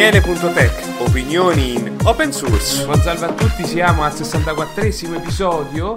Daniele.tech, opinioni in open source. Buon salve a tutti, siamo al 64esimo episodio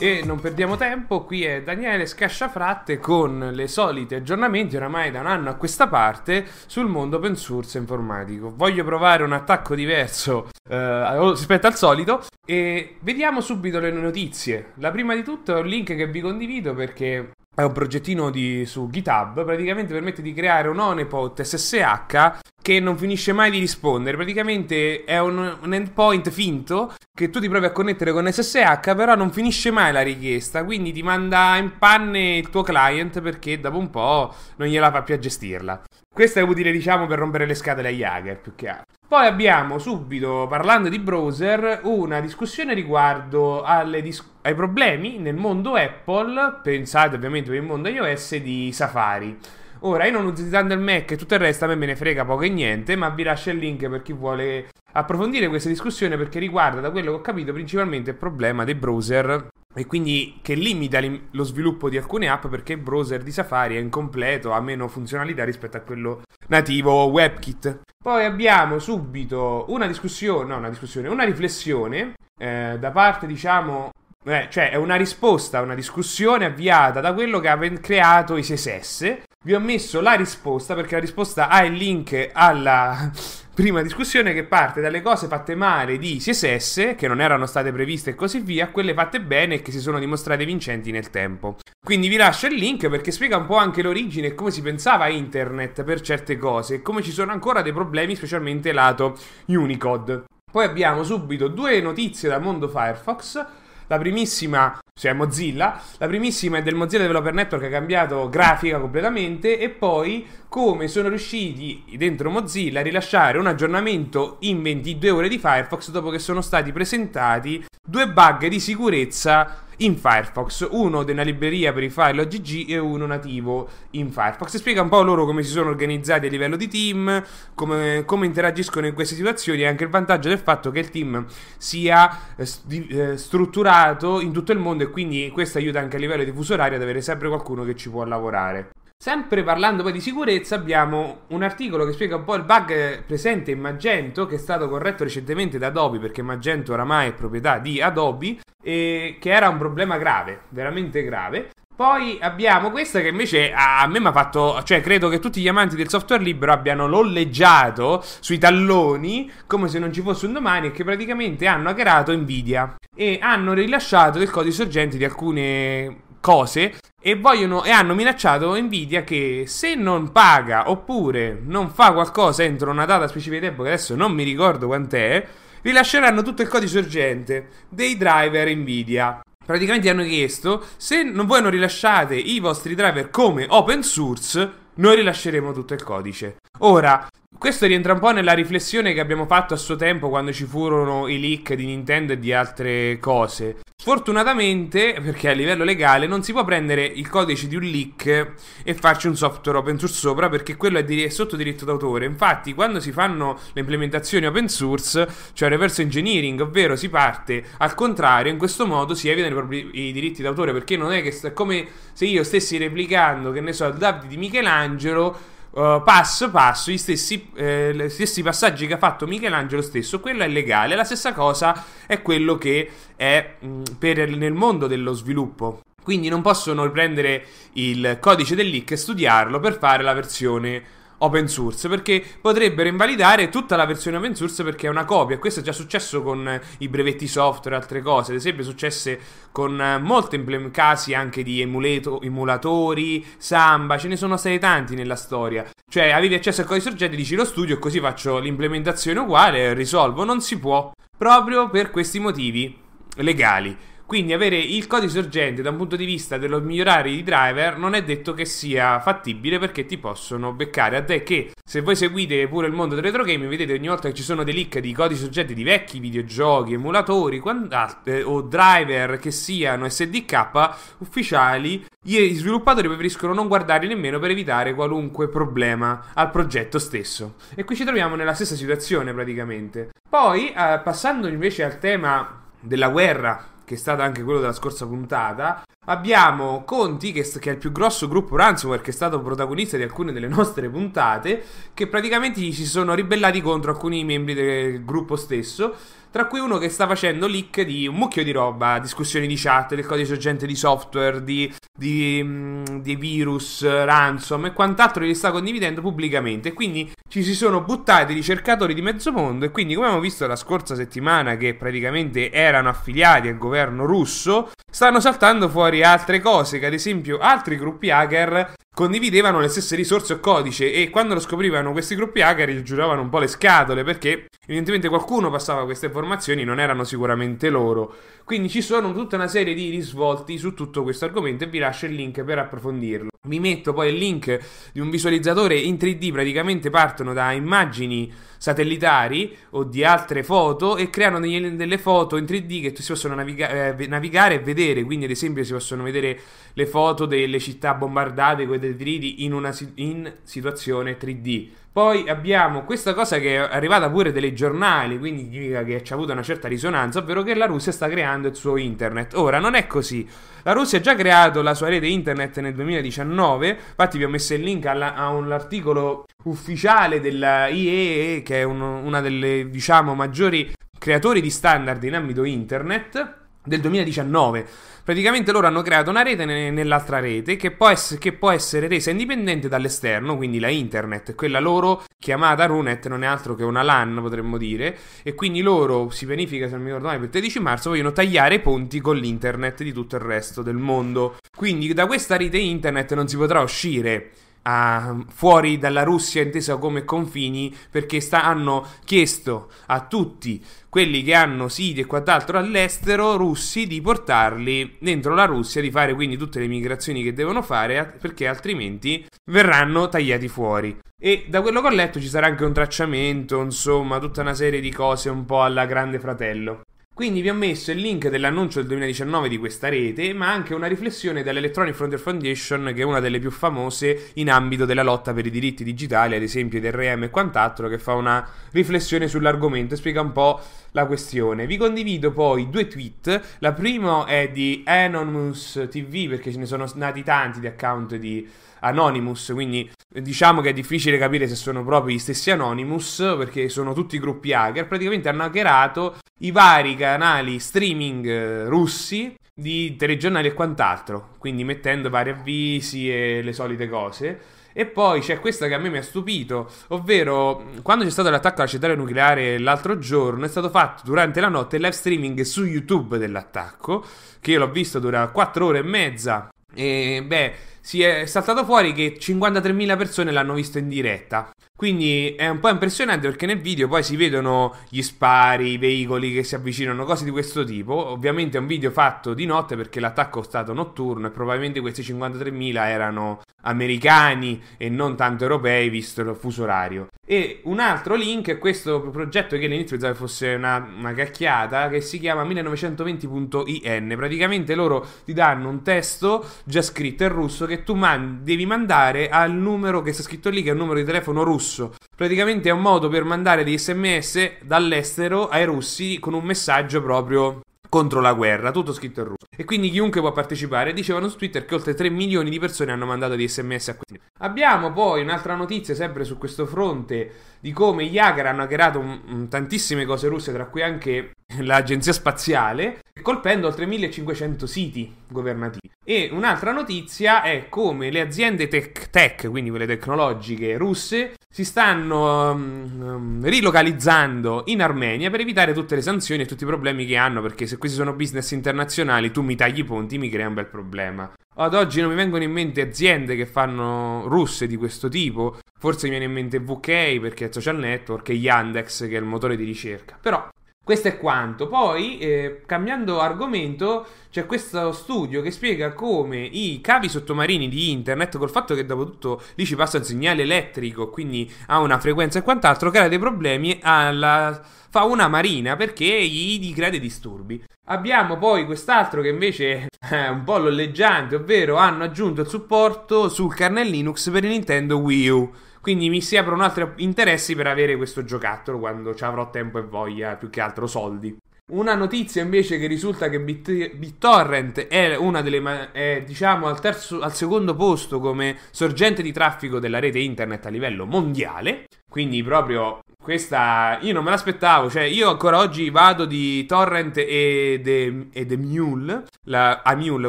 e non perdiamo tempo, qui è Daniele Scasciafratte con le solite aggiornamenti oramai da un anno a questa parte sul mondo open source informatico. Voglio provare un attacco diverso eh, oh, rispetto al solito e vediamo subito le notizie. La prima di tutto è un link che vi condivido perché è un progettino di, su GitHub, praticamente permette di creare un honeypot SSH che non finisce mai di rispondere, praticamente è un, un, endpoint finto che tu ti provi a connettere con SSH, però non finisce mai la richiesta, quindi ti manda in panne il tuo client perché dopo un po' non gliela fa più a gestirla. Questo è utile, diciamo, per rompere le scatole agli hacker, più che altro. Poi abbiamo subito, parlando di browser, una discussione riguardo dis- ai problemi nel mondo Apple, pensate ovviamente per il mondo iOS, di Safari. Ora, io non utilizzando il Mac e tutto il resto, a me me ne frega poco e niente, ma vi lascio il link per chi vuole approfondire questa discussione perché riguarda, da quello che ho capito, principalmente il problema dei browser e quindi che limita lo sviluppo di alcune app perché il browser di Safari è incompleto, ha meno funzionalità rispetto a quello nativo WebKit. Poi abbiamo subito una discussione, no una discussione, una riflessione eh, da parte diciamo eh, cioè è una risposta a una discussione avviata da quello che ha creato i CSS. Vi ho messo la risposta perché la risposta ha il link alla, prima discussione che parte dalle cose fatte male di CSS, che non erano state previste e così via, a quelle fatte bene e che si sono dimostrate vincenti nel tempo. Quindi vi lascio il link perché spiega un po' anche l'origine e come si pensava a internet per certe cose e come ci sono ancora dei problemi, specialmente lato Unicode. Poi abbiamo subito due notizie dal mondo Firefox. La primissima, cioè Mozilla, la primissima è del Mozilla Developer Network che ha cambiato grafica completamente e poi come sono riusciti dentro Mozilla a rilasciare un aggiornamento in 22 ore di Firefox dopo che sono stati presentati due bug di sicurezza in Firefox, uno della libreria per i file OGG e uno nativo in Firefox. Spiega un po' loro come si sono organizzati a livello di team, come, come interagiscono in queste situazioni e anche il vantaggio del fatto che il team sia eh, st- eh, strutturato in tutto il mondo e quindi questo aiuta anche a livello di fuso orario ad avere sempre qualcuno che ci può lavorare. Sempre parlando poi di sicurezza, abbiamo un articolo che spiega un po' il bug presente in Magento, che è stato corretto recentemente da Adobe, perché Magento oramai è proprietà di Adobe, e che era un problema grave, veramente grave. Poi abbiamo questa che invece a me mi ha fatto, cioè credo che tutti gli amanti del software libero abbiano lolleggiato sui talloni come se non ci fosse un domani e che praticamente hanno hackerato Nvidia e hanno rilasciato del codice sorgente di alcune cose e, vogliono, e hanno minacciato Nvidia che se non paga oppure non fa qualcosa entro una data specifica di tempo che adesso non mi ricordo quant'è, rilasceranno tutto il codice sorgente dei driver Nvidia. Praticamente hanno chiesto se non, voi non rilasciate i vostri driver come open source, noi rilasceremo tutto il codice. Ora, questo rientra un po' nella riflessione che abbiamo fatto a suo tempo quando ci furono i leak di Nintendo e di altre cose. Sfortunatamente, perché a livello legale non si può prendere il codice di un leak e farci un software open source sopra perché quello è, di, è sotto diritto d'autore. Infatti, quando si fanno le implementazioni open source, cioè reverse engineering, ovvero si parte al contrario, in questo modo si evitano i, i diritti d'autore perché non è che è come se io stessi replicando, che ne so, il Davide di Michelangelo eh, passo passo, gli stessi, eh, gli stessi, passaggi che ha fatto Michelangelo stesso, quello è legale, la stessa cosa è quello che è mh, mm, per, nel mondo dello sviluppo. Quindi non possono prendere il codice del leak e studiarlo per fare la versione open source perché potrebbero invalidare tutta la versione open source perché è una copia. Questo è già successo con eh, i brevetti software e altre cose. Ad esempio, è successo con eh, molti casi anche di emuleto, emulatori, samba. Ce ne sono stati tanti nella storia. Cioè, avevi accesso al codice sorgente, dici lo studio e così faccio l'implementazione uguale, risolvo. Non si può proprio per questi motivi legali. Quindi avere il codice sorgente da un punto di vista dello migliorare i driver non è detto che sia fattibile perché ti possono beccare. A te che se voi seguite pure il mondo del retro gaming vedete ogni volta che ci sono dei leak di codici sorgenti di vecchi videogiochi, emulatori quant'altro, eh, o driver che siano SDK ufficiali, gli sviluppatori preferiscono non guardarli nemmeno per evitare qualunque problema al progetto stesso. E qui ci troviamo nella stessa situazione praticamente. Poi, eh, passando invece al tema della guerra che è stato anche quello della scorsa puntata. Abbiamo Conti, che, è il più grosso gruppo ransomware che è stato protagonista di alcune delle nostre puntate, che praticamente si sono ribellati contro alcuni membri del gruppo stesso tra cui uno che sta facendo leak di un mucchio di roba, discussioni di chat, del codice sorgente di software, di, di, mm, di virus, ransom e quant'altro li sta condividendo pubblicamente. Quindi ci si sono buttati ricercatori di mezzo mondo e quindi come abbiamo visto la scorsa settimana che praticamente erano affiliati al governo russo, stanno saltando fuori altre cose che ad esempio altri gruppi hacker condividevano le stesse risorse o codice e quando lo scoprivano questi gruppi hacker gli giuravano un po' le scatole perché evidentemente qualcuno passava queste informazioni, non erano sicuramente loro. Quindi ci sono tutta una serie di risvolti su tutto questo argomento e vi lascio il link per approfondirlo. Vi metto poi il link di un visualizzatore in 3D, praticamente partono da immagini satellitari o di altre foto e creano degli, delle foto in 3D che si possono naviga- eh, navigare e vedere, quindi ad esempio si possono vedere le foto delle città bombardate dei 3D in una in situazione 3D. Poi abbiamo questa cosa che è arrivata pure dai giornali, quindi significa che ci ha avuto una certa risonanza, ovvero che la Russia sta creando il suo internet. Ora, non è così. La Russia ha già creato la sua rete internet nel 2019, infatti vi ho messo il link alla, a un articolo ufficiale della IEE, che è uno, una delle, diciamo, maggiori creatori di standard in ambito internet del 2019 praticamente loro hanno creato una rete ne- nell'altra rete che può, ess- che può, essere resa indipendente dall'esterno, quindi la internet, quella loro chiamata Runet non è altro che una LAN potremmo dire, e quindi loro, si pianifica se non mi ricordo male per il 13 marzo, vogliono tagliare i ponti con l'internet di tutto il resto del mondo. Quindi da questa rete internet non si potrà uscire a, fuori dalla Russia intesa come confini perché sta, hanno chiesto a tutti quelli che hanno siti e quant'altro all'estero russi di portarli dentro la Russia, di fare quindi tutte le migrazioni che devono fare perché altrimenti verranno tagliati fuori. E da quello che ho letto ci sarà anche un tracciamento, insomma, tutta una serie di cose un po' alla grande fratello. Quindi vi ho messo il link dell'annuncio del 2019 di questa rete, ma anche una riflessione dall'Electronic Frontier Foundation, che è una delle più famose in ambito della lotta per i diritti digitali, ad esempio del RM e quant'altro, che fa una riflessione sull'argomento e spiega un po' la questione. Vi condivido poi due tweet. La prima è di Anonymous TV, perché ce ne sono nati tanti di account di Anonymous, quindi diciamo che è difficile capire se sono proprio gli stessi Anonymous, perché sono tutti gruppi hacker. Praticamente hanno hackerato i vari canali streaming eh, russi di telegiornali e quant'altro, quindi mettendo vari avvisi e le solite cose. E poi c'è questa che a me mi ha stupito, ovvero quando c'è stato l'attacco alla centrale nucleare l'altro giorno è stato fatto durante la notte il live streaming su YouTube dell'attacco, che io l'ho visto dura 4 ore e mezza. E beh, si è saltato fuori che 53.000 persone l'hanno visto in diretta. Quindi è un po' impressionante perché nel video poi si vedono gli spari, i veicoli che si avvicinano, cose di questo tipo. Ovviamente è un video fatto di notte perché l'attacco è stato notturno e probabilmente questi 53.000 erano americani e non tanto europei visto il fuso orario. E un altro link è questo progetto che all'inizio pensavo fosse una, una cacchiata che si chiama 1920.in. Praticamente loro ti danno un testo già scritto in russo che che tu man- devi mandare al numero che sta scritto lì, che è un numero di telefono russo. Praticamente è un modo per mandare degli sms dall'estero ai russi con un messaggio proprio contro la guerra, tutto scritto in russo. E quindi chiunque può partecipare. Dicevano su Twitter che oltre 3 milioni di persone hanno mandato di sms a questi. Abbiamo poi un'altra notizia, sempre su questo fronte, di come gli hacker hanno hackerato un, un, tantissime cose russe, tra cui anche l'agenzia spaziale, colpendo oltre 1500 siti governativi. E un'altra notizia è come le aziende tech, tech quindi quelle tecnologiche russe, si stanno um, um, rilocalizzando in Armenia per evitare tutte le sanzioni e tutti i problemi che hanno, perché se questi sono business internazionali tu mi tagli i ponti, mi crea un bel problema. Ad oggi non mi vengono in mente aziende che fanno russe di questo tipo, forse mi viene in mente VK perché è social network e Yandex che è il motore di ricerca, però questo è quanto. Poi, eh, cambiando argomento, c'è questo studio che spiega come i cavi sottomarini di internet, col fatto che dopo tutto lì ci passa il segnale elettrico, quindi ha una frequenza e quant'altro, crea dei problemi alla fauna marina perché gli crea dei disturbi. Abbiamo poi quest'altro che invece è un po' lolleggiante, ovvero hanno aggiunto il supporto sul kernel Linux per il Nintendo Wii U. Quindi mi si aprono altri interessi per avere questo giocattolo quando ci avrò tempo e voglia, più che altro soldi. Una notizia invece che risulta che Bit- BitTorrent è, una ma- è diciamo, al, terzo, al secondo posto come sorgente di traffico della rete internet a livello mondiale. Quindi proprio questa io non me l'aspettavo, cioè io ancora oggi vado di torrent e de, e de Mule, la, a Mule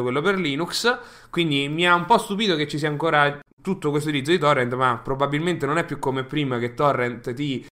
quello per Linux, quindi mi ha un po' stupito che ci sia ancora tutto questo utilizzo di torrent, ma probabilmente non è più come prima che torrent ti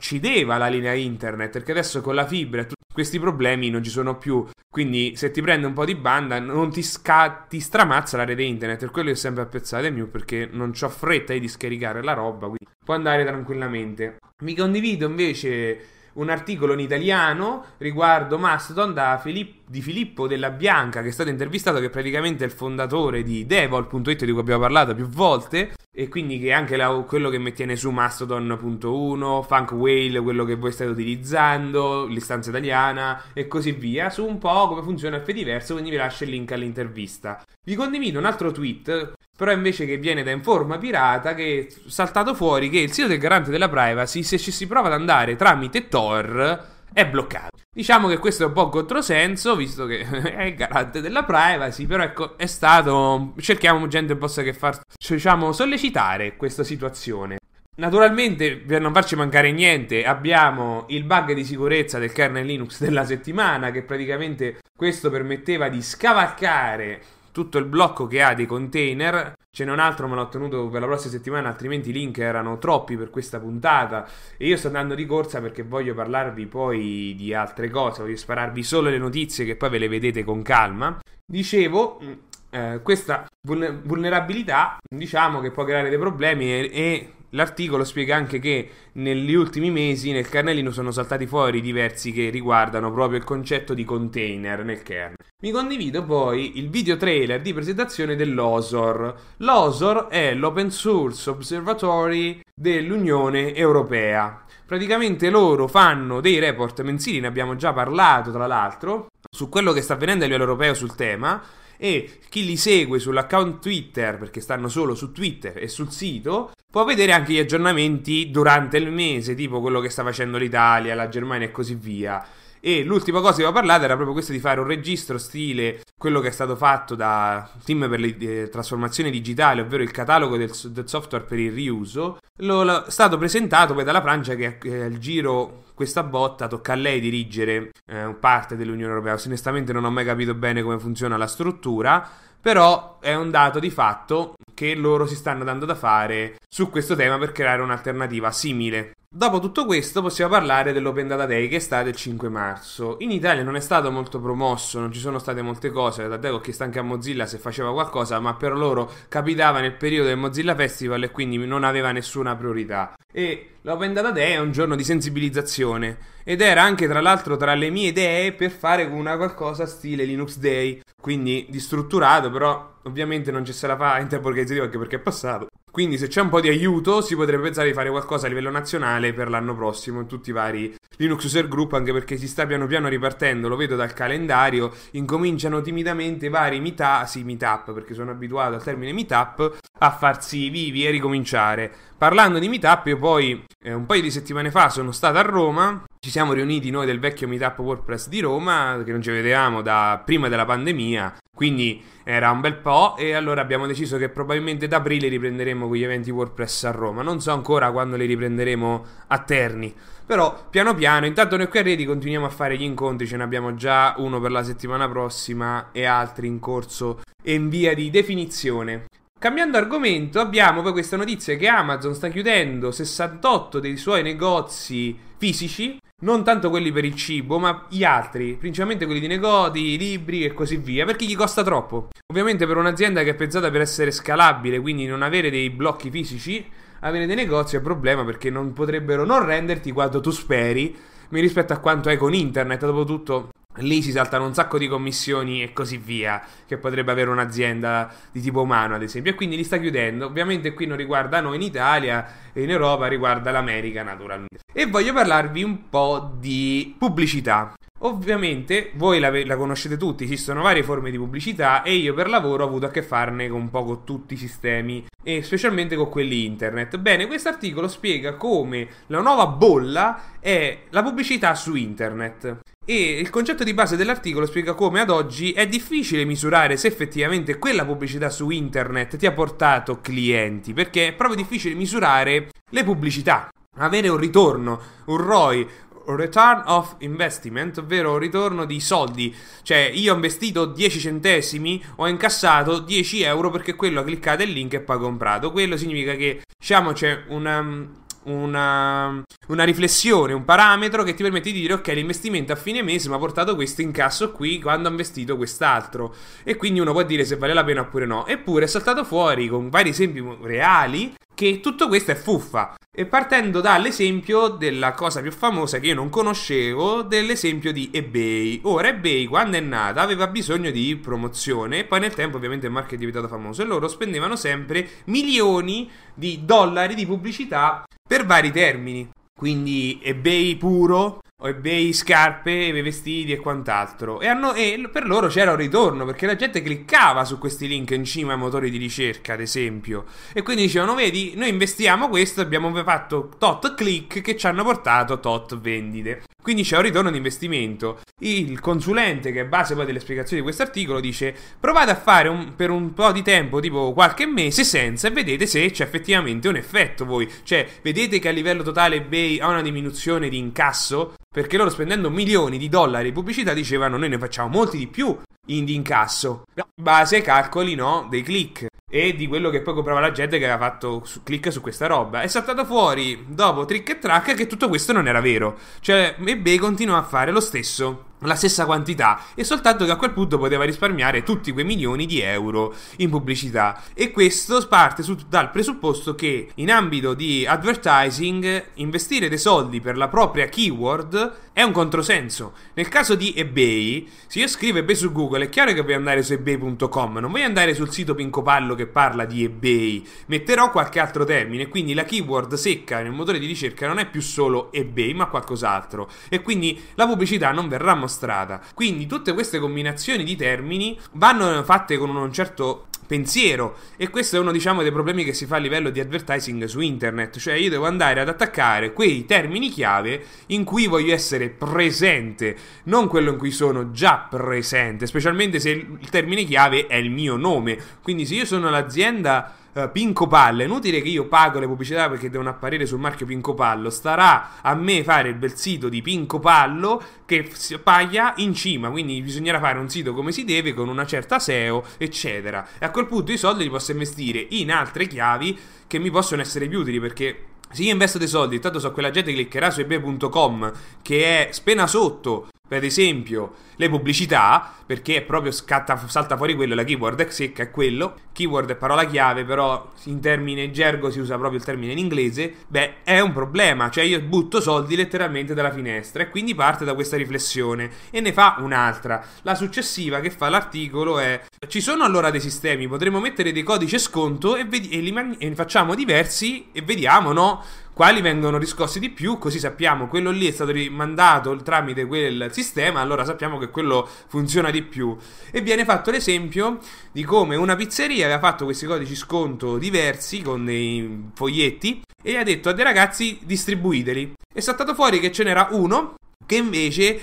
cedeva la linea internet, perché adesso con la fibra tutti questi problemi non ci sono più. Quindi se ti prende un po' di banda non ti, sca- ti stramazza la rete internet, per quello che ho sempre apprezzato Mew, perché non ho fretta di scaricare la roba, quindi può andare tranquillamente. Mi condivido invece un articolo in italiano riguardo Mastodon Filipp- di Filippo Della Bianca, che è stato intervistato, che è praticamente il fondatore di Devol.it, di cui abbiamo parlato più volte, e quindi che è anche la, quello che mettiene su Mastodon.1, Funk Whale, quello che voi state utilizzando, l'istanza italiana e così via, su un po' come funziona il Fediverso, quindi vi lascio il link all'intervista. Vi condivido un altro tweet, però invece che viene da Informa Pirata, che è saltato fuori che il sito del garante della privacy, se ci si prova ad andare tramite Tor, è bloccato. Diciamo che questo è un po' controsenso, visto che è il garante della privacy, però ecco, è stato... cerchiamo gente che possa che far, diciamo, sollecitare questa situazione. Naturalmente, per non farci mancare niente, abbiamo il bug di sicurezza del kernel Linux della settimana, che praticamente questo permetteva di scavalcare tutto il blocco che ha dei container. Ce n'è un altro, me l'ho ottenuto per la prossima settimana, altrimenti i link erano troppi per questa puntata. E io sto andando di corsa perché voglio parlarvi poi di altre cose, voglio spararvi solo le notizie che poi ve le vedete con calma. Dicevo, mm, eh, questa vulnerabilità diciamo che può creare dei problemi e, e L'articolo spiega anche che negli ultimi mesi nel kernelino sono saltati fuori diversi che riguardano proprio il concetto di container nel kernel. Vi condivido poi il video trailer di presentazione dell'OSOR. L'OSOR è l'Open Source Observatory dell'Unione Europea. Praticamente loro fanno dei report mensili, ne abbiamo già parlato tra l'altro, su quello che sta avvenendo a livello europeo sul tema e chi li segue sull'account Twitter, perché stanno solo su Twitter e sul sito, può vedere anche gli aggiornamenti durante il mese, tipo quello che sta facendo l'Italia, la Germania e così via. E l'ultima cosa che avevo parlato era proprio questa di fare un registro stile quello che è stato fatto da Team per le eh, trasformazioni digitali, ovvero il catalogo del, del software per il riuso, L'ho, lo, stato presentato poi dalla Francia che eh, al giro questa botta tocca a lei dirigere eh, parte dell'Unione Europea. Onestamente non ho mai capito bene come funziona la struttura, però è un dato di fatto che loro si stanno dando da fare su questo tema per creare un'alternativa simile Dopo tutto questo possiamo parlare dell'Open Data Day che è stato il 5 marzo. In Italia non è stato molto promosso, non ci sono state molte cose, tant'è che ho chiesto anche a Mozilla se faceva qualcosa, ma per loro capitava nel periodo del Mozilla Festival e quindi non aveva nessuna priorità. E l'open data day è un giorno di sensibilizzazione ed era anche tra l'altro tra le mie idee per fare una qualcosa stile Linux Day, quindi di strutturato, però ovviamente non ci se la fa in tempo organizzativo anche perché è passato. Quindi se c'è un po' di aiuto si potrebbe pensare di fare qualcosa a livello nazionale per l'anno prossimo in tutti i vari Linux User Group, anche perché si sta piano piano ripartendo, lo vedo dal calendario, incominciano timidamente vari meetup, sì meetup perché sono abituato al termine meetup, a farsi vivi e ricominciare. Parlando di meetup, io poi eh, un paio di settimane fa sono stato a Roma, ci siamo riuniti noi del vecchio meetup WordPress di Roma, che non ci vedevamo da prima della pandemia, quindi era un bel po' e allora abbiamo deciso che probabilmente da aprile riprenderemo con gli eventi WordPress a Roma, non so ancora quando li riprenderemo a Terni, però piano piano, intanto noi qui a Redi continuiamo a fare gli incontri, ce ne abbiamo già uno per la settimana prossima e altri in corso e in via di definizione. Cambiando argomento, abbiamo poi questa notizia che Amazon sta chiudendo 68 dei suoi negozi fisici, non tanto quelli per il cibo, ma gli altri, principalmente quelli di negozi, libri e così via, perché gli costa troppo. Ovviamente per un'azienda che è pensata per essere scalabile, quindi non avere dei blocchi fisici, avere dei negozi è un problema perché non potrebbero non renderti quanto tu speri, rispetto a quanto hai con internet, dopo tutto Lì si saltano un sacco di commissioni e così via, che potrebbe avere un'azienda di tipo umano, ad esempio, e quindi li sta chiudendo. Ovviamente qui non riguarda noi in Italia e in Europa, riguarda l'America naturalmente. E voglio parlarvi un po' di pubblicità. Ovviamente voi la, la, conoscete tutti, esistono varie forme di pubblicità e io per lavoro ho avuto a che farne con un po' con tutti i sistemi e specialmente con quelli internet. Bene, questo articolo spiega come la nuova bolla è la pubblicità su internet. E il concetto di base dell'articolo spiega come ad oggi è difficile misurare se effettivamente quella pubblicità su internet ti ha portato clienti, perché è proprio difficile misurare le pubblicità, avere un ritorno, un ROI, return of investment, ovvero ritorno di soldi. Cioè, io ho investito 10 centesimi, ho incassato 10 euro perché quello ha cliccato il link e poi ha comprato. Quello significa che, diciamo, c'è un, um, una, una, riflessione, un parametro che ti permette di dire ok l'investimento a fine mese mi ha portato questo incasso qui quando ho investito quest'altro e quindi uno può dire se vale la pena oppure no eppure è saltato fuori con vari esempi reali che tutto questo è fuffa. E partendo dall'esempio della cosa più famosa che io non conoscevo, dell'esempio di eBay. Ora eBay quando è nata aveva bisogno di promozione, e poi nel tempo ovviamente il marchio è diventato famoso e loro spendevano sempre milioni di dollari di pubblicità per vari termini. Quindi eBay puro eBay scarpe, eBay vestiti e quant'altro. E, hanno, e per loro c'era un ritorno, perché la gente cliccava su questi link in cima ai motori di ricerca, ad esempio. E quindi dicevano, vedi, noi investiamo questo, abbiamo fatto tot click che ci hanno portato tot vendite. Quindi c'è un ritorno di investimento. Il consulente, che è base poi delle spiegazioni di questo articolo, dice: provate a fare un, per un po' di tempo, tipo qualche mese, senza e vedete se c'è effettivamente un effetto voi. Cioè, vedete che a livello totale eBay ha una diminuzione di incasso? Perché loro spendendo milioni di dollari in pubblicità dicevano noi ne facciamo molti di più in incasso. Base ai calcoli, no, dei click e di quello che poi comprava la gente che aveva fatto su, click su questa roba. È saltato fuori dopo trick e track che tutto questo non era vero. Cioè, eBay continua a fare lo stesso la stessa quantità e soltanto che a quel punto poteva risparmiare tutti quei milioni di euro in pubblicità e questo parte su, dal presupposto che in ambito di advertising investire dei soldi per la propria keyword è un controsenso nel caso di ebay se io scrivo ebay su google è chiaro che voglio andare su ebay.com non voglio andare sul sito pincopallo che parla di ebay metterò qualche altro termine quindi la keyword secca nel motore di ricerca non è più solo ebay ma qualcos'altro e quindi la pubblicità non verrà mostrata strada. Quindi tutte queste combinazioni di termini vanno fatte con un certo pensiero e questo è uno diciamo dei problemi che si fa a livello di advertising su internet, cioè io devo andare ad attaccare quei termini chiave in cui voglio essere presente, non quello in cui sono già presente, specialmente se il termine chiave è il mio nome. Quindi se io sono l'azienda eh, Pinco Palle, è inutile che io pago le pubblicità perché devono apparire sul marchio Pinco Pallo, starà a me fare il bel sito di Pinco Pallo che paglia in cima, quindi bisognerà fare un sito come si deve con una certa SEO, eccetera. E a quel punto i soldi li posso investire in altre chiavi che mi possono essere più utili perché se io investo dei soldi, intanto so quella gente che cliccherà su ebay.com che è spena sotto, per esempio, le pubblicità, perché proprio scatta, salta fuori quello, la keyword è secca, è quello. Keyword è parola chiave, però in termine gergo si usa proprio il termine in inglese. Beh, è un problema, cioè io butto soldi letteralmente dalla finestra e quindi parte da questa riflessione e ne fa un'altra. La successiva che fa l'articolo è ci sono allora dei sistemi, potremmo mettere dei codici sconto e, e, e ne facciamo diversi e vediamo, no? quali vengono riscossi di più, così sappiamo quello lì è stato rimandato tramite quel sistema, allora sappiamo che quello funziona di più. E viene fatto l'esempio di come una pizzeria aveva fatto questi codici sconto diversi con dei foglietti e ha detto a dei ragazzi distribuiteli. È saltato fuori che ce n'era uno che invece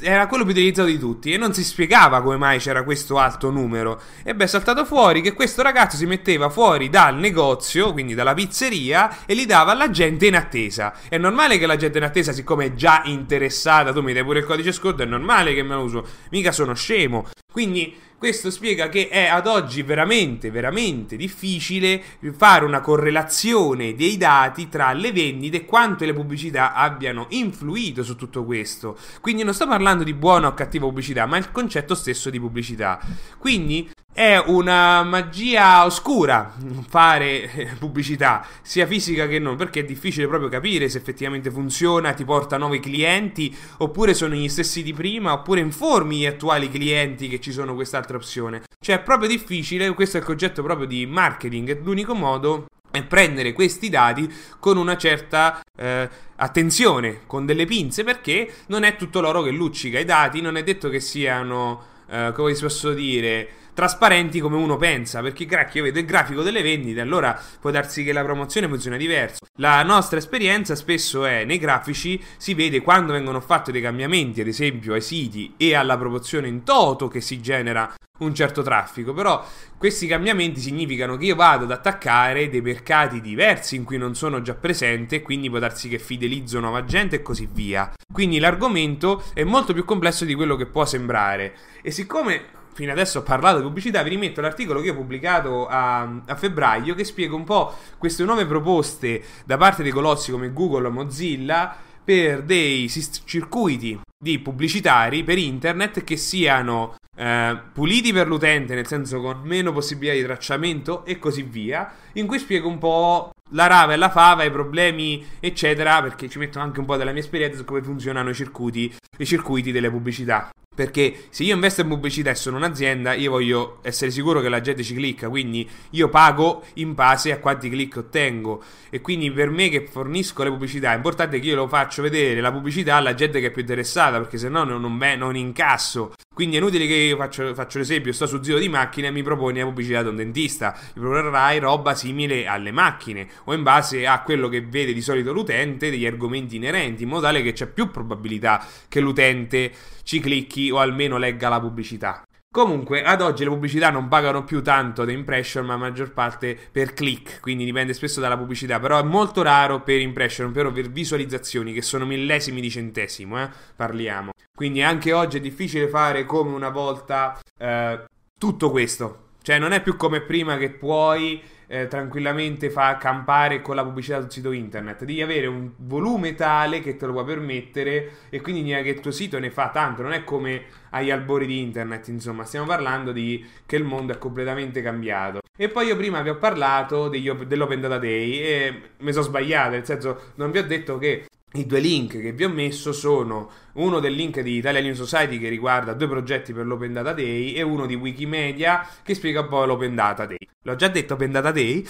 era quello più utilizzato di tutti e non si spiegava come mai c'era questo alto numero. E beh, è saltato fuori che questo ragazzo si metteva fuori dal negozio, quindi dalla pizzeria, e li dava alla gente in attesa. È normale che la gente in attesa, siccome è già interessata, tu mi dai pure il codice sconto, è normale che me lo uso, mica sono scemo. Quindi questo spiega che è ad oggi veramente, veramente difficile fare una correlazione dei dati tra le vendite e quanto le pubblicità abbiano influito su tutto questo. Quindi non sto parlando di buona o cattiva pubblicità, ma il concetto stesso di pubblicità. Quindi è una magia oscura fare eh, pubblicità, sia fisica che non, perché è difficile proprio capire se effettivamente funziona, ti porta nuovi clienti, oppure sono gli stessi di prima, oppure informi gli attuali clienti che ci sono quest'altra un'altra opzione. Cioè è proprio difficile, questo è il concetto proprio di marketing, l'unico modo è prendere questi dati con una certa eh, attenzione, con delle pinze, perché non è tutto l'oro che luccica, i dati non è detto che siano, eh, come si posso dire, trasparenti come uno pensa, perché cacchio, vedo il grafico delle vendite, allora può darsi che la promozione funziona diverso. La nostra esperienza spesso è nei grafici si vede quando vengono fatti dei cambiamenti, ad esempio ai siti e alla promozione in toto che si genera un certo traffico, però questi cambiamenti significano che io vado ad attaccare dei mercati diversi in cui non sono già presente quindi può darsi che fidelizzo nuova gente e così via. Quindi l'argomento è molto più complesso di quello che può sembrare e siccome fino adesso ho parlato di pubblicità, vi rimetto l'articolo che ho pubblicato a, a febbraio che spiega un po' queste nuove proposte da parte dei colossi come Google o Mozilla per dei circuiti di pubblicitari per internet che siano eh, puliti per l'utente, nel senso con meno possibilità di tracciamento e così via, in cui spiego un po' la rava e la fava, i problemi, eccetera, perché ci metto anche un po' della mia esperienza su come funzionano i circuiti, i circuiti delle pubblicità. Perché se io investo in pubblicità e sono un'azienda, io voglio essere sicuro che la gente ci clicca, quindi io pago in base a quanti click ottengo. E quindi per me che fornisco le pubblicità, è importante che io lo faccio vedere la pubblicità alla gente che è più interessata, perché se no non, non, non incasso. Quindi è inutile che faccio, faccio l'esempio, sto su zio di macchina e mi proponi la pubblicità di un dentista, mi proporrai roba simile alle macchine o in base a quello che vede di solito l'utente, degli argomenti inerenti, in modo tale che c'è più probabilità che l'utente ci clicchi o almeno legga la pubblicità. Comunque, ad oggi le pubblicità non pagano più tanto da impression, ma maggior parte per click, quindi dipende spesso dalla pubblicità, però è molto raro per impression, però per visualizzazioni, che sono millesimi di centesimo, eh? parliamo. Quindi anche oggi è difficile fare come una volta eh, tutto questo, cioè, non è più come prima che puoi eh, tranquillamente fa campare con la pubblicità sul sito internet. Devi avere un volume tale che te lo puoi permettere e quindi che il tuo sito ne fa tanto. Non è come agli albori di internet, insomma, stiamo parlando di che il mondo è completamente cambiato. E poi io prima vi ho parlato degli, dell'Open Data Day e mi sono sbagliato, nel senso non vi ho detto che i due link che vi ho messo sono uno del link di Italian News Society che riguarda due progetti per l'Open Data Day e uno di Wikimedia che spiega un po' l'Open Data Day. L'ho già detto Open Data Day.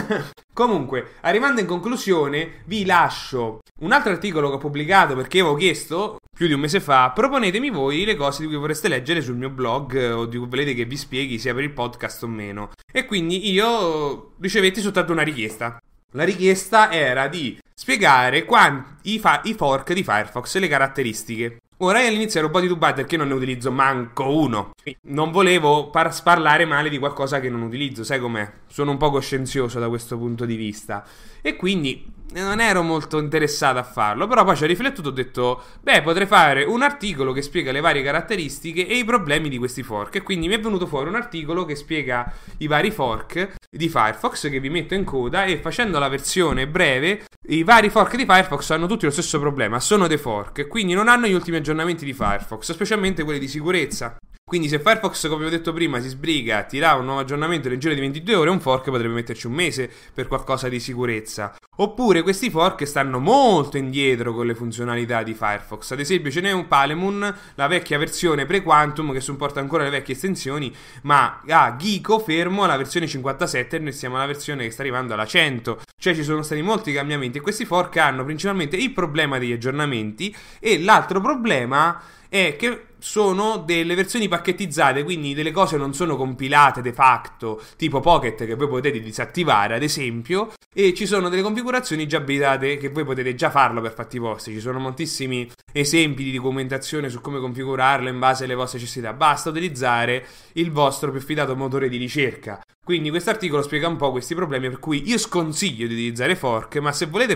Comunque, arrivando in conclusione, vi lascio un altro articolo che ho pubblicato perché avevo chiesto più di un mese fa, proponetemi voi le cose di cui vorreste leggere sul mio blog eh, o di cui volete che vi spieghi sia per il podcast o meno. E quindi io ricevetti soltanto una richiesta. La richiesta era di spiegare quanti, i, fa- i fork di Firefox e le caratteristiche. Ora io all'inizio ero un po' titubato perché non ne utilizzo manco uno. Non volevo par- parlare male di qualcosa che non utilizzo, sai com'è? Sono un po' coscienzioso da questo punto di vista. E quindi non ero molto interessato a farlo, però poi ci ho riflettuto e ho detto, beh, potrei fare un articolo che spiega le varie caratteristiche e i problemi di questi fork. E quindi mi è venuto fuori un articolo che spiega i vari fork di Firefox che vi metto in coda e facendo la versione breve, i vari fork di Firefox hanno tutti lo stesso problema, sono dei fork, quindi non hanno gli ultimi aggiornamenti di Firefox, specialmente quelli di sicurezza. Quindi se Firefox, come vi ho detto prima, si sbriga, tirà un nuovo aggiornamento nel giro di 22 ore, un fork potrebbe metterci un mese per qualcosa di sicurezza. Oppure questi fork stanno molto indietro con le funzionalità di Firefox. Ad esempio ce n'è un Palemon, la vecchia versione pre-Quantum che supporta ancora le vecchie estensioni, ma ha ah, Ghico fermo alla versione 57 e noi siamo alla versione che sta arrivando alla 100. Cioè ci sono stati molti cambiamenti e questi fork hanno principalmente il problema degli aggiornamenti e l'altro problema è che sono delle versioni pacchettizzate, quindi delle cose non sono compilate de facto, tipo Pocket che voi potete disattivare, ad esempio, e ci sono delle configurazioni già abilitate che voi potete già farlo per fatti vostri. Ci sono moltissimi esempi di documentazione su come configurarlo in base alle vostre necessità. Basta utilizzare il vostro più fidato motore di ricerca. Quindi questo articolo spiega un po' questi problemi per cui io sconsiglio di utilizzare fork, ma se volete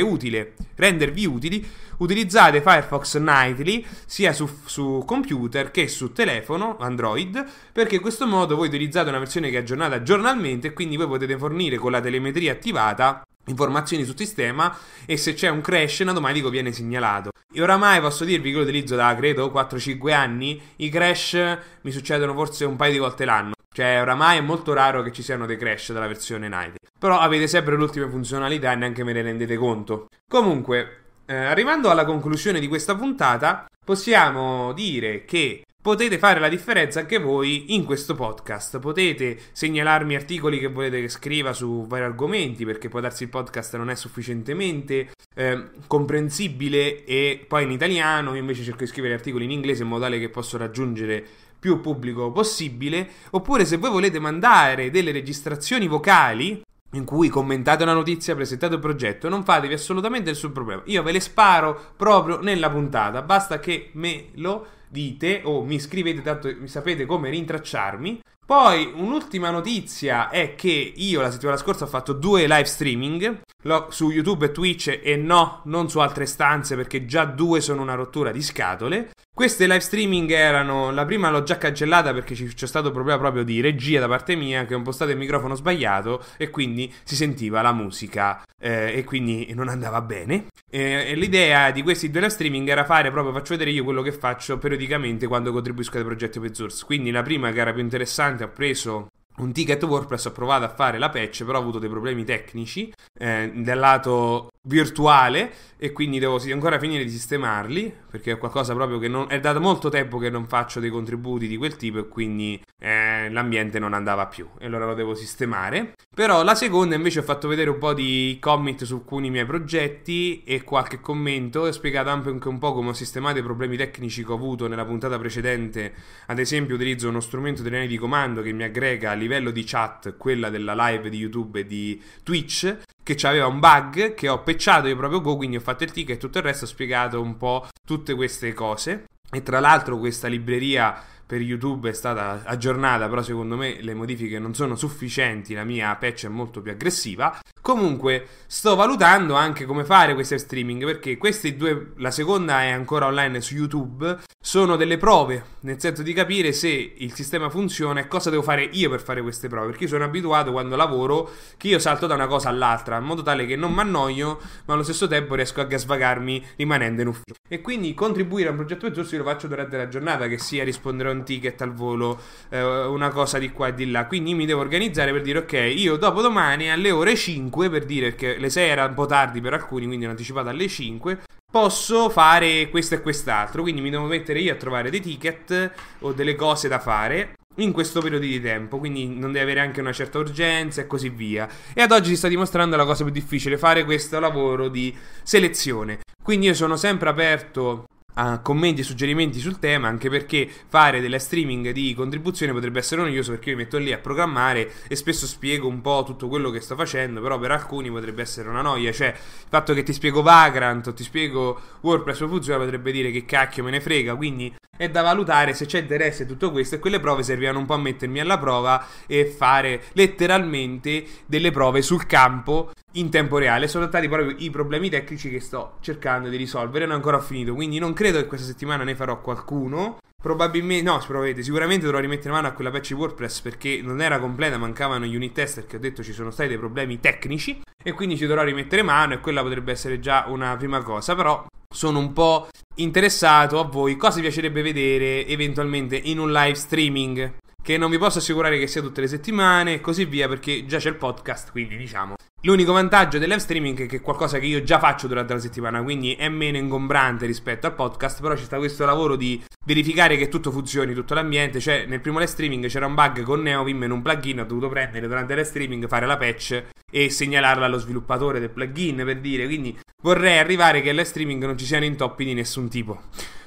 utile, rendervi utili, utilizzate Firefox Nightly sia su, su, computer che su telefono Android, perché in questo modo voi utilizzate una versione che è aggiornata giornalmente e quindi voi potete fornire con la telemetria attivata informazioni sul sistema e se c'è un crash in automatico viene segnalato. E oramai posso dirvi che lo utilizzo da credo 4-5 anni, i crash mi succedono forse un paio di volte l'anno. Cioè, oramai è molto raro che ci siano dei crash dalla versione Nighty. Però avete sempre l'ultima funzionalità e neanche me ne rendete conto. Comunque, eh, arrivando alla conclusione di questa puntata, possiamo dire che potete fare la differenza anche voi in questo podcast. Potete segnalarmi articoli che volete che scriva su vari argomenti, perché può darsi il podcast non è sufficientemente eh, comprensibile e poi in italiano, io invece cerco di scrivere articoli in inglese in modo tale che posso raggiungere più pubblico possibile, oppure se voi volete mandare delle registrazioni vocali in cui commentate una notizia, presentate un progetto, non fatevi assolutamente nessun problema. Io ve le sparo proprio nella puntata, basta che me lo dite o mi scrivete, tanto sapete come rintracciarmi. Poi un'ultima notizia è che io la settimana scorsa ho fatto due live streaming lo, su YouTube e Twitch e no, non su altre stanze perché già due sono una rottura di scatole. Queste live streaming erano, la prima l'ho già cancellata perché c'è stato problema proprio di regia da parte mia che ho impostato il microfono sbagliato e quindi si sentiva la musica eh, e quindi non andava bene. Eh, e l'idea di questi due live streaming era fare proprio, faccio vedere io quello che faccio periodicamente quando contribuisco ai progetti open source. Quindi la prima che era più interessante ho preso un ticket WordPress ho provato a fare la patch, però ho avuto dei problemi tecnici eh, dal lato virtuale e quindi devo ancora finire di sistemarli perché è qualcosa proprio che non, è da molto tempo che non faccio dei contributi di quel tipo e quindi eh, l'ambiente non andava più e allora lo devo sistemare. Però la seconda invece ho fatto vedere un po' di commit su alcuni miei progetti e qualche commento e ho spiegato anche un po' come ho sistemato i problemi tecnici che ho avuto nella puntata precedente. Ad esempio utilizzo uno strumento delle linee di comando che mi aggrega livello di chat quella della live di YouTube e di Twitch che aveva un bug che ho pecciato io proprio Go, quindi ho fatto il ticket e tutto il resto, ho spiegato un po' tutte queste cose. E tra l'altro questa libreria per YouTube è stata aggiornata, però secondo me le modifiche non sono sufficienti, la mia patch è molto più aggressiva. Comunque sto valutando anche come fare questo streaming, perché queste due, la seconda è ancora online su YouTube, sono delle prove, nel senso di capire se il sistema funziona e cosa devo fare io per fare queste prove, perché io sono abituato quando lavoro che io salto da una cosa all'altra, in modo tale che non mi annoio, ma allo stesso tempo riesco a svagarmi rimanendo in ufficio. E quindi contribuire a un progetto open source lo faccio durante la giornata, che sia rispondere a un ticket al volo, eh, una cosa di qua e di là. Quindi mi devo organizzare per dire, ok, io dopo domani alle ore 5, per dire che le 6 era un po' tardi per alcuni, quindi ho anticipato alle 5, posso fare questo e quest'altro. Quindi mi devo mettere io a trovare dei ticket o delle cose da fare in questo periodo di tempo, quindi non deve avere anche una certa urgenza e così via. E ad oggi si sta dimostrando la cosa più difficile, fare questo lavoro di selezione. Quindi io sono sempre aperto Uh, commenti e suggerimenti sul tema, anche perché fare delle streaming di contribuzione potrebbe essere noioso perché io mi metto lì a programmare e spesso spiego un po' tutto quello che sto facendo, però per alcuni potrebbe essere una noia, cioè il fatto che ti spiego Vagrant o ti spiego WordPress o funziona potrebbe dire che cacchio me ne frega, quindi è da valutare se c'è interesse a tutto questo e quelle prove servivano un po' a mettermi alla prova e fare letteralmente delle prove sul campo in tempo reale sono stati proprio i problemi tecnici che sto cercando di risolvere. Non ho ancora finito, quindi non credo che questa settimana ne farò qualcuno. Probabilmente, no, probabilmente, sicuramente dovrò rimettere mano a quella patch di WordPress perché non era completa, mancavano gli unit tester che ho detto ci sono stati dei problemi tecnici e quindi ci dovrò rimettere mano e quella potrebbe essere già una prima cosa, però sono un po' interessato a voi cosa vi piacerebbe vedere eventualmente in un live streaming che non vi posso assicurare che sia tutte le settimane e così via perché già c'è il podcast, quindi diciamo L'unico vantaggio del live streaming è che è qualcosa che io già faccio durante la settimana, quindi è meno ingombrante rispetto al podcast, però ci sta questo lavoro di verificare che tutto funzioni, tutto l'ambiente, cioè nel primo live streaming c'era un bug con NeoVim in un plugin, ho dovuto prendere durante il live streaming, fare la patch e segnalarla allo sviluppatore del plugin per dire, quindi vorrei arrivare che il live streaming non ci siano intoppi di nessun tipo.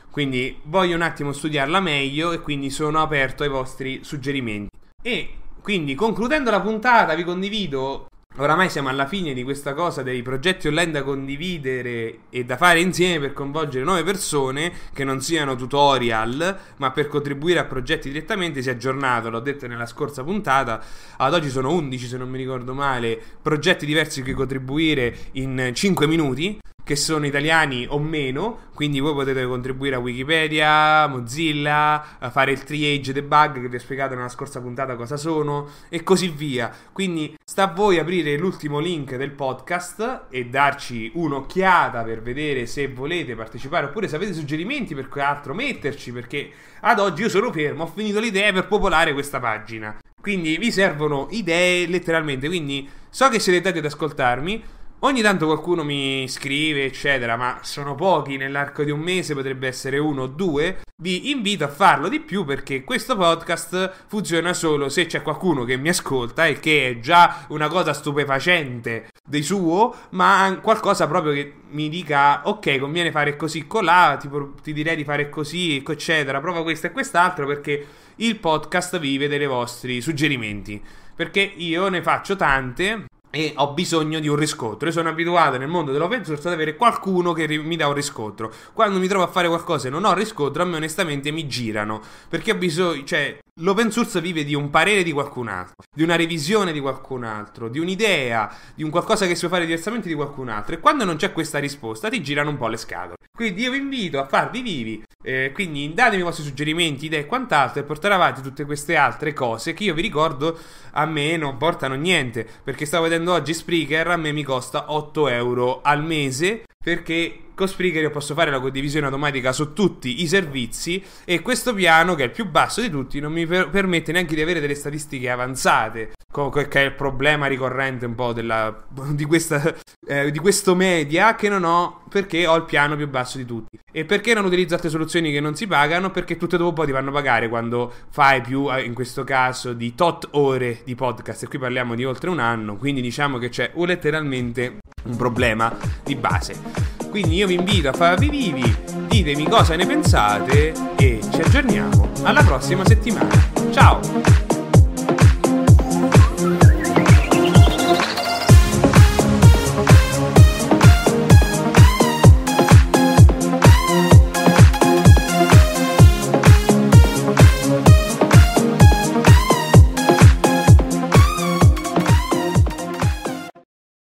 Quindi voglio un attimo studiarla meglio e quindi sono aperto ai vostri suggerimenti. E quindi concludendo la puntata vi condivido oramai siamo alla fine di questa cosa dei progetti online da condividere e da fare insieme per coinvolgere nuove persone che non siano tutorial, ma per contribuire a progetti direttamente si è aggiornato, l'ho detto nella scorsa puntata, ad oggi sono 11 se non mi ricordo male, progetti diversi che contribuire in 5 minuti che sono italiani o meno, quindi voi potete contribuire a Wikipedia, Mozilla, a fare il triage debug che vi ho spiegato nella scorsa puntata cosa sono e così via. Quindi sta a voi aprire l'ultimo link del podcast e darci un'occhiata per vedere se volete partecipare oppure se avete suggerimenti per che altro metterci, perché ad oggi io sono fermo, ho finito le idee per popolare questa pagina. Quindi vi servono idee letteralmente, quindi so che siete dati ad ascoltarmi, Ogni tanto qualcuno mi scrive, eccetera, ma sono pochi nell'arco di un mese, potrebbe essere uno o due. Vi invito a farlo di più perché questo podcast funziona solo se c'è qualcuno che mi ascolta e che è già una cosa stupefacente di suo, ma qualcosa proprio che mi dica ok, conviene fare così, colà, ti, ti direi di fare così, ecco, eccetera, prova questo e quest'altro perché il podcast vive dei vostri suggerimenti. Perché io ne faccio tante e ho bisogno di un riscontro. Io sono abituato nel mondo dell'open source ad avere qualcuno che mi dà un riscontro. Quando mi trovo a fare qualcosa e non ho riscontro, a me onestamente mi girano. Perché ho bisogno, cioè, L'open source vive di un parere di qualcun altro, di una revisione di qualcun altro, di un'idea, di un qualcosa che si può fare diversamente di qualcun altro. E quando non c'è questa risposta ti girano un po' le scatole. Quindi io vi invito a farvi vivi. Eh, quindi datemi i vostri suggerimenti, idee e quant'altro e portare avanti tutte queste altre cose che io vi ricordo a me non portano niente. Perché stavo vedendo oggi Spreaker, a me mi costa 8 euro al mese perché con Spreaker io posso fare la condivisione automatica su tutti i servizi e questo piano che è il più basso di tutti non mi per permette neanche di avere delle statistiche avanzate che è il problema ricorrente un po' della, di, questa, eh, di, questo media che non ho perché ho il piano più basso di tutti e perché non utilizzo altre soluzioni che non si pagano perché tutte dopo poi ti fanno pagare quando fai più eh, in questo caso di tot ore di podcast e qui parliamo di oltre un anno quindi diciamo che c'è letteralmente un problema di base quindi io vi invito a farvi vivi ditemi cosa ne pensate e ci aggiorniamo alla prossima settimana ciao